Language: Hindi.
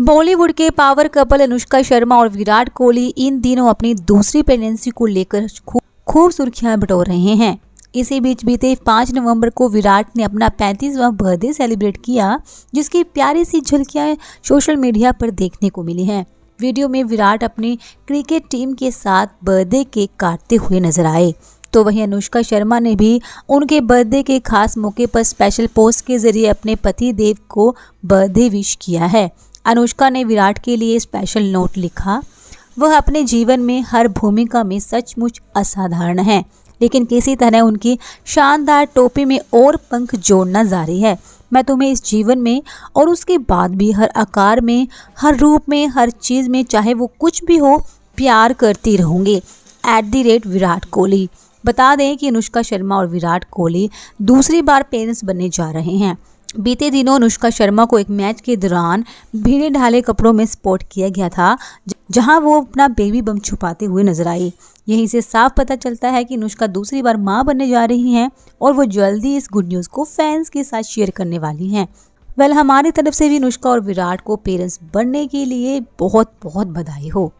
बॉलीवुड के पावर कपल अनुष्का शर्मा और विराट कोहली इन दिनों अपनी दूसरी प्रेगनेंसी को लेकर खूब सुर्खियां बटोर रहे हैं इसी बीच बीते 5 नवंबर को विराट ने अपना 35वां बर्थडे सेलिब्रेट किया जिसकी प्यारी सी झलकियां सोशल मीडिया पर देखने को मिली हैं वीडियो में विराट अपनी क्रिकेट टीम के साथ बर्थडे केक काटते हुए नजर आए तो वहीं अनुष्का शर्मा ने भी उनके बर्थडे के खास मौके पर स्पेशल पोस्ट के जरिए अपने पति देव को बर्थडे विश किया है अनुष्का ने विराट के लिए स्पेशल नोट लिखा वह अपने जीवन में हर भूमिका में सचमुच असाधारण है लेकिन किसी तरह उनकी शानदार टोपी में और पंख जोड़ना जारी है मैं तुम्हें इस जीवन में और उसके बाद भी हर आकार में हर रूप में हर चीज़ में चाहे वो कुछ भी हो प्यार करती रहूँगी at the rate Virat Kohli बता दें कि अनुष्का शर्मा और विराट कोहली दूसरी बार पेरेंट्स बनने जा रहे हैं बीते दिनों अनुष्का शर्मा को एक मैच के दौरान भीड़े ढाले कपड़ों में स्पॉट किया गया था जहां वो अपना बेबी बम छुपाते हुए नजर आई यहीं से साफ पता चलता है कि अनुष्का दूसरी बार मां बनने जा रही हैं और वो जल्दी इस गुड न्यूज़ को फैंस के साथ शेयर करने वाली हैं वेल हमारी तरफ से भी अनुष्का और विराट को पेरेंट्स बनने के लिए बहुत बहुत बधाई हो